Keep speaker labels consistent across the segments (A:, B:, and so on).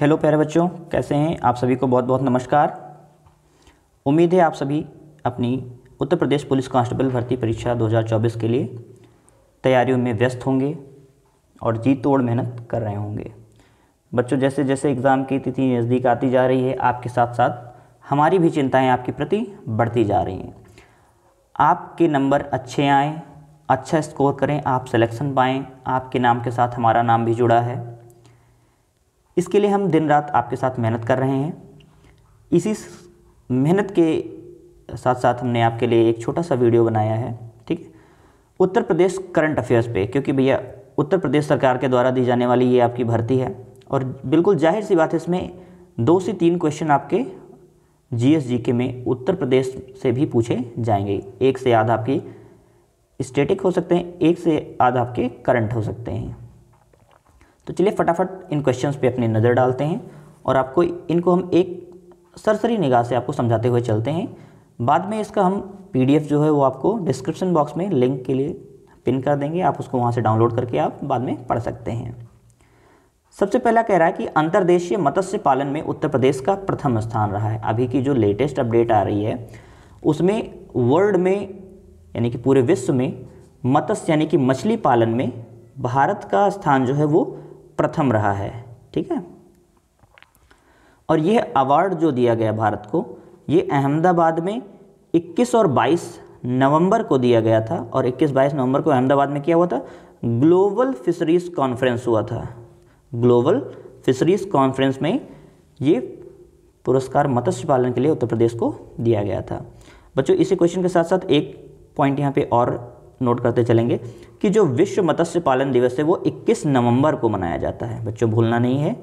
A: hello प्यारे बच्चों कैसे हैं आप सभी को बहुत बहुत नमस्कार उम्मीद है आप सभी अपनी उत्तर प्रदेश पुलिस कांस्टेबल भर्ती परीक्षा 2024 के लिए तैयारियों में व्यस्त होंगे और जीत तोड़ मेहनत कर रहे होंगे बच्चों जैसे जैसे एग्ज़ाम की तिथि नज़दीक आती जा रही है आपके साथ साथ हमारी भी चिंताएँ आपके प्रति बढ़ती जा रही हैं आपके नंबर अच्छे आएँ अच्छा स्कोर करें आप सिलेक्शन पाएँ आपके नाम के साथ हमारा नाम भी जुड़ा है इसके लिए हम दिन रात आपके साथ मेहनत कर रहे हैं इसी मेहनत के साथ साथ हमने आपके लिए एक छोटा सा वीडियो बनाया है ठीक उत्तर प्रदेश करंट अफेयर्स पे क्योंकि भैया उत्तर प्रदेश सरकार के द्वारा दी जाने वाली ये आपकी भर्ती है और बिल्कुल जाहिर सी बात है इसमें दो से तीन क्वेश्चन आपके जी के में उत्तर प्रदेश से भी पूछे जाएंगे एक से आधा आपकी स्टेटिक हो सकते हैं एक से आधा आपके करंट हो सकते हैं तो चलिए फटाफट इन क्वेश्चंस पे अपनी नज़र डालते हैं और आपको इनको हम एक सरसरी निगाह से आपको समझाते हुए चलते हैं बाद में इसका हम पीडीएफ जो है वो आपको डिस्क्रिप्शन बॉक्स में लिंक के लिए पिन कर देंगे आप उसको वहाँ से डाउनलोड करके आप बाद में पढ़ सकते हैं सबसे पहला कह रहा है कि अंतर्देशीय मत्स्य पालन में उत्तर प्रदेश का प्रथम स्थान रहा है अभी की जो लेटेस्ट अपडेट आ रही है उसमें वर्ल्ड में यानी कि पूरे विश्व में मत्स्य यानी कि मछली पालन में भारत का स्थान जो है वो प्रथम रहा है ठीक है और यह अवार्ड जो दिया गया भारत को ये अहमदाबाद में 21 और 22 नवंबर को दिया गया था और 21-22 नवंबर को अहमदाबाद में क्या हुआ था ग्लोबल फिशरीज कॉन्फ्रेंस हुआ था ग्लोबल फिशरीज कॉन्फ्रेंस में ये पुरस्कार मत्स्य पालन के लिए उत्तर प्रदेश को दिया गया था बच्चों इसी क्वेश्चन के साथ साथ एक पॉइंट यहाँ पे और नोट करते चलेंगे कि जो विश्व मत्स्य पालन दिवस है वो 21 नवंबर को मनाया जाता है बच्चों भूलना नहीं है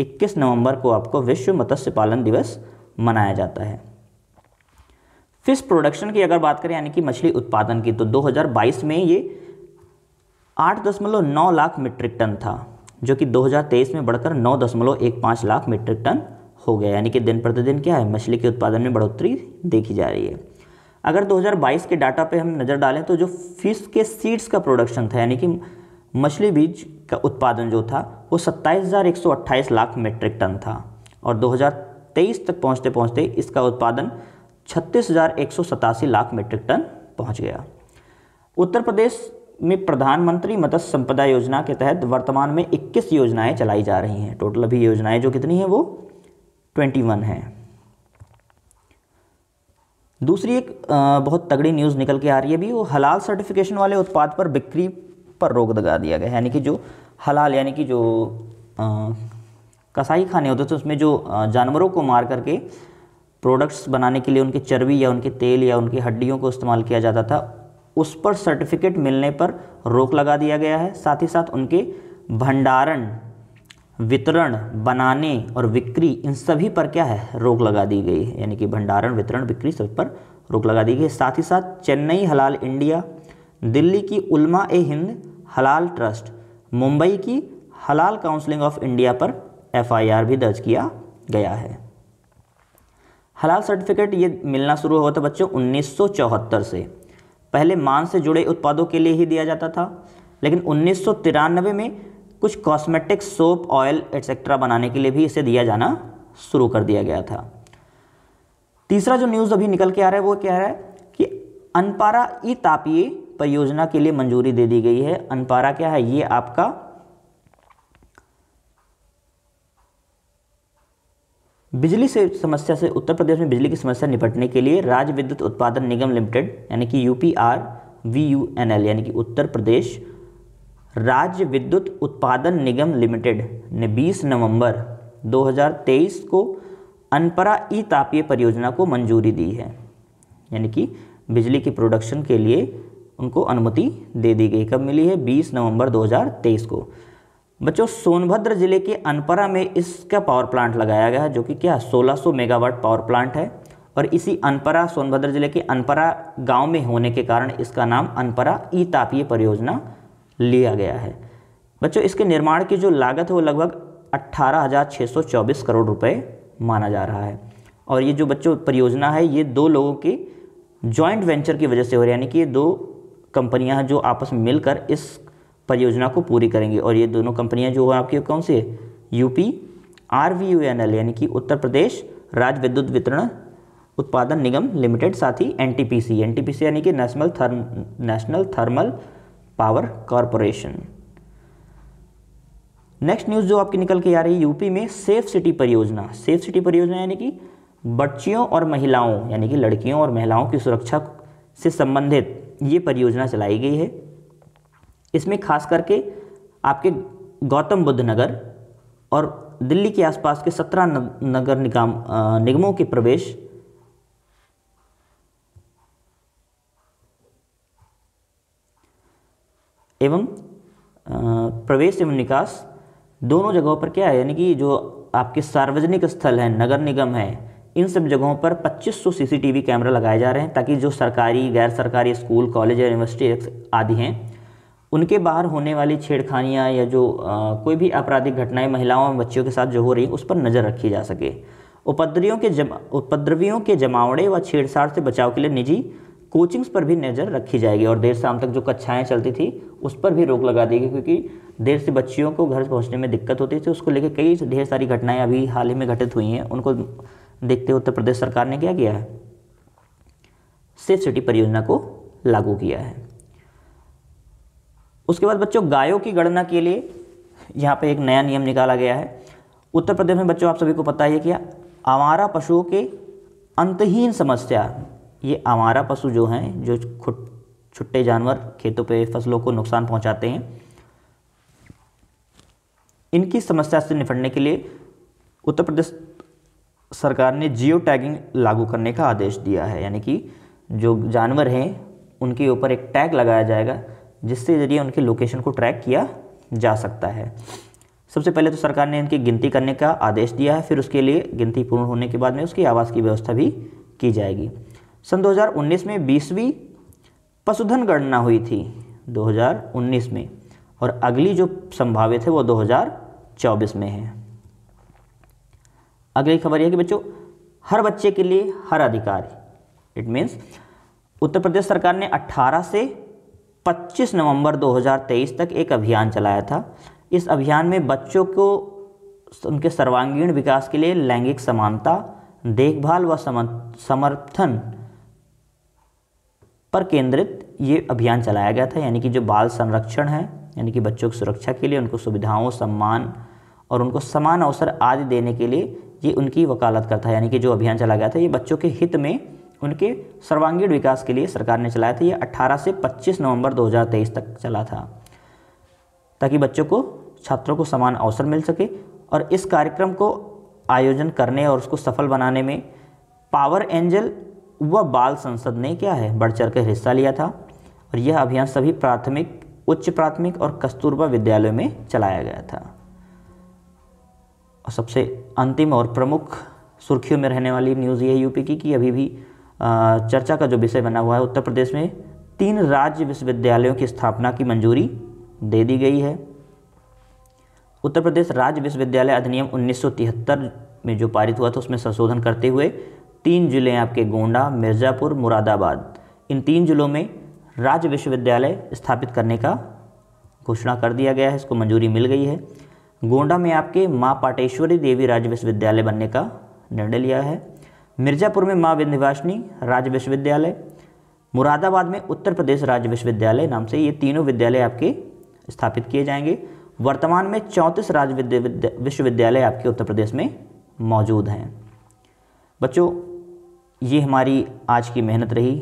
A: 21 नवंबर को आपको विश्व मत्स्य पालन दिवस मनाया जाता है फिश प्रोडक्शन की अगर बात करें यानी कि मछली उत्पादन की तो 2022 में ये 8.9 लाख मीट्रिक टन था जो कि 2023 में बढ़कर 9.15 लाख मीट्रिक टन हो गया यानी कि दिन प्रतिदिन क्या है मछली के उत्पादन में बढ़ोतरी देखी जा रही है अगर 2022 के डाटा पे हम नज़र डालें तो जो फिश के सीड्स का प्रोडक्शन था यानी कि मछली बीज का उत्पादन जो था वो 27,128 लाख मेट्रिक टन था और 2023 तक पहुंचते पहुंचते इसका उत्पादन छत्तीस लाख मेट्रिक टन पहुंच गया उत्तर प्रदेश में प्रधानमंत्री मत्स्य संपदा योजना के तहत वर्तमान में 21 योजनाएं चलाई जा रही हैं टोटल अभी योजनाएं जो कितनी हैं वो 21 हैं दूसरी एक बहुत तगड़ी न्यूज़ निकल के आ रही है भी वो हलाल सर्टिफिकेशन वाले उत्पाद पर बिक्री पर रोक लगा दिया गया है यानी कि जो हलाल यानी कि जो कसाई खाने होते थे तो उसमें जो जानवरों को मार करके प्रोडक्ट्स बनाने के लिए उनके चर्बी या उनके तेल या उनकी हड्डियों को इस्तेमाल किया जाता था उस पर सर्टिफिकेट मिलने पर रोक लगा दिया गया है साथ ही साथ उनके भंडारण वितरण बनाने और बिक्री इन सभी पर क्या है रोक लगा दी गई है यानी कि भंडारण वितरण बिक्री सब पर रोक लगा दी गई है साथ ही साथ चेन्नई हलाल इंडिया दिल्ली की उलमा ए हिंद हलाल ट्रस्ट मुंबई की हलाल काउंसलिंग ऑफ इंडिया पर एफआईआर भी दर्ज किया गया है हलाल सर्टिफिकेट ये मिलना शुरू हुआ था बच्चों उन्नीस से पहले मांस से जुड़े उत्पादों के लिए ही दिया जाता था लेकिन उन्नीस में कुछ कॉस्मेटिक सोप ऑयल एट्सेट्रा बनाने के लिए भी इसे दिया जाना शुरू कर दिया गया था तीसरा जो न्यूज़ अभी निकल के आ रहा है वो क्या है कि अनपारा ई तापीय परियोजना के लिए मंजूरी दे दी गई है अनपारा क्या है ये आपका बिजली से समस्या से उत्तर प्रदेश में बिजली की समस्या निपटने के लिए राज्य विद्युत उत्पादन निगम लिमिटेड यानी कि UPR V U N L यानी कि उत्तर प्रदेश राज्य विद्युत उत्पादन निगम लिमिटेड ने 20 नवंबर 2023 को अनपरा ई तापीय परियोजना को मंजूरी दी है यानी कि बिजली की प्रोडक्शन के लिए उनको अनुमति दे दी गई कब मिली है 20 नवंबर 2023 को बच्चों सोनभद्र जिले के अनपरा में इसका पावर प्लांट लगाया गया है जो कि क्या 1600 मेगावाट पावर प्लांट है और इसी अनपरा सोनभद्र जिले के अनपरा गांव में होने के कारण इसका नाम अनपरा ई तापीय परियोजना लिया गया है बच्चों इसके निर्माण की जो लागत है वो लगभग 18,624 करोड़ रुपए माना जा रहा है और ये जो बच्चों परियोजना है ये दो लोगों की जॉइंट वेंचर की वजह से हो रही है यानी कि ये दो कंपनियां हैं जो आपस में मिलकर इस परियोजना को पूरी करेंगी और ये दोनों कंपनियां जो हैं आपकी कौन सी है UP R V U N L यानी कि उत्तर प्रदेश राज्य विद्युत वितरण उत्पादन निगम लिमिटेड साथ ही N T P C N T P C यानी कि national therm national thermal power corporation next news जो आपकी निकल के आ रही है यूपी में सेफ सिटी परियोजना सेफ सिटी परियोजना यानी कि बच्चियों और महिलाओं यानी कि लड़कियों और महिलाओं की सुरक्षा से संबंधित ये परियोजना चलाई गई है इसमें खास करके आपके गौतम बुद्ध नगर और दिल्ली के आसपास के सत्रह नगर निगम निगमों के प्रवेश एवं प्रवेश एवं निकास दोनों जगहों पर क्या है यानी कि जो आपके सार्वजनिक स्थल हैं नगर निगम है इन सब जगहों पर 2500 सीसीटीवी कैमरा लगाए जा रहे हैं ताकि जो सरकारी गैर सरकारी स्कूल कॉलेज या यूनिवर्सिटी आदि हैं उनके बाहर होने वाली छेड़खानियाँ या जो आ, कोई भी आपराधिक घटनाएं महिलाओं और बच्चियों के साथ जो हो रही उस पर नज़र रखी जा सके उपद्रवियों के जमा उपद्रवियों के जमावड़े व छेड़छाड़ से बचाव के लिए निजी कोचिंग्स पर भी नज़र रखी जाएगी और देर शाम तक जो कक्षाएँ चलती थी उस पर भी रोक लगा देगी क्योंकि देर से बच्चियों को घर पहुंचने में दिक्कत होती थी तो उसको लेकर कई ढेर सारी घटनाएं अभी हाल ही में घटित हुई हैं उनको देखते हुए उत्तर प्रदेश सरकार ने क्या किया है सेफ सिटी परियोजना को लागू किया है उसके बाद बच्चों गायों की गणना के लिए यहाँ पर एक नया नियम निकाला गया है उत्तर प्रदेश में बच्चों आप सभी को पता है कि आवारा पशुओं के अंतहीन समस्या ये आवारा पशु जो हैं जो खुट छुट्टे जानवर खेतों पे फसलों को नुकसान पहुंचाते हैं इनकी समस्या से निपटने के लिए उत्तर प्रदेश सरकार ने जियो टैगिंग लागू करने का आदेश दिया है यानी कि जो जानवर हैं उनके ऊपर एक टैग लगाया जाएगा जिसके जरिए उनके लोकेशन को ट्रैक किया जा सकता है सबसे पहले तो सरकार ने इनकी गिनती करने का आदेश दिया है फिर उसके लिए गिनती पूर्ण होने के बाद में उसकी आवास की व्यवस्था भी की जाएगी सन 2019 में बीसवीं पशुधन गणना हुई थी 2019 में और अगली जो संभावित है वो 2024 में है अगली खबर यह कि बच्चों हर बच्चे के लिए हर अधिकार इट मीन्स उत्तर प्रदेश सरकार ने 18 से 25 नवंबर 2023 तक एक अभियान चलाया था इस अभियान में बच्चों को उनके सर्वांगीण विकास के लिए लैंगिक समानता देखभाल व समर्थन पर केंद्रित ये अभियान चलाया गया था यानी कि जो बाल संरक्षण है यानी कि बच्चों की सुरक्षा के लिए उनको सुविधाओं सम्मान और उनको समान अवसर आदि देने के लिए ये उनकी वकालत करता है यानी कि जो अभियान चलाया गया था ये बच्चों के हित में उनके सर्वांगीण विकास के लिए सरकार ने चलाया था ये 18 से 25 नवंबर 2023 तक चला था ताकि बच्चों को छात्रों को समान अवसर मिल सके और इस कार्यक्रम को आयोजन करने और उसको सफल बनाने में पावर एंजल वह बाल संसद ने क्या है बढ़ चढ़ कर हिस्सा लिया था और यह अभियान सभी प्राथमिक उच्च प्राथमिक और कस्तूरबा विद्यालयों में चलाया गया था और सबसे अंतिम और प्रमुख सुर्खियों में रहने वाली न्यूज़ यह यूपी की कि अभी भी चर्चा का जो विषय बना हुआ है उत्तर प्रदेश में तीन राज्य विश्वविद्यालयों की स्थापना की मंजूरी दे दी गई है उत्तर प्रदेश राज्य विश्वविद्यालय अधिनियम 1973 में जो पारित हुआ था उसमें संशोधन करते हुए तीन जिले हैं आपके गोंडा मिर्ज़ापुर मुरादाबाद इन तीन जिलों में राज्य विश्वविद्यालय स्थापित करने का घोषणा कर दिया गया है इसको मंजूरी मिल गई है गोंडा में आपके माँ पाटेश्वरी देवी राज्य विश्वविद्यालय बनने का निर्णय लिया है मिर्ज़ापुर में माँ विंध्यवासिनी राज्य विश्वविद्यालय मुरादाबाद में उत्तर प्रदेश राज्य विश्वविद्यालय नाम से ये तीनों विद्यालय आपके स्थापित किए जाएंगे वर्तमान में चौंतीस राज्य विश्वविद्यालय आपके उत्तर प्रदेश में मौजूद हैं बच्चों ये हमारी आज की मेहनत रही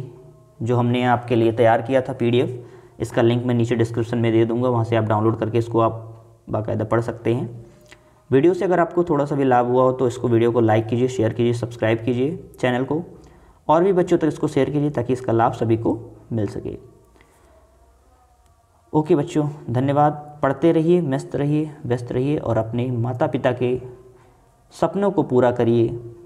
A: जो हमने आपके लिए तैयार किया था पीडीएफ इसका लिंक मैं नीचे डिस्क्रिप्शन में दे दूंगा वहाँ से आप डाउनलोड करके इसको आप बाकायदा पढ़ सकते हैं वीडियो से अगर आपको थोड़ा सा भी लाभ हुआ हो तो इसको वीडियो को लाइक कीजिए शेयर कीजिए सब्सक्राइब कीजिए चैनल को और भी बच्चों तक इसको शेयर कीजिए ताकि इसका लाभ सभी को मिल सके ओके बच्चों धन्यवाद पढ़ते रहिए मस्त रहिए व्यस्त रहिए और अपने माता पिता के सपनों को पूरा करिए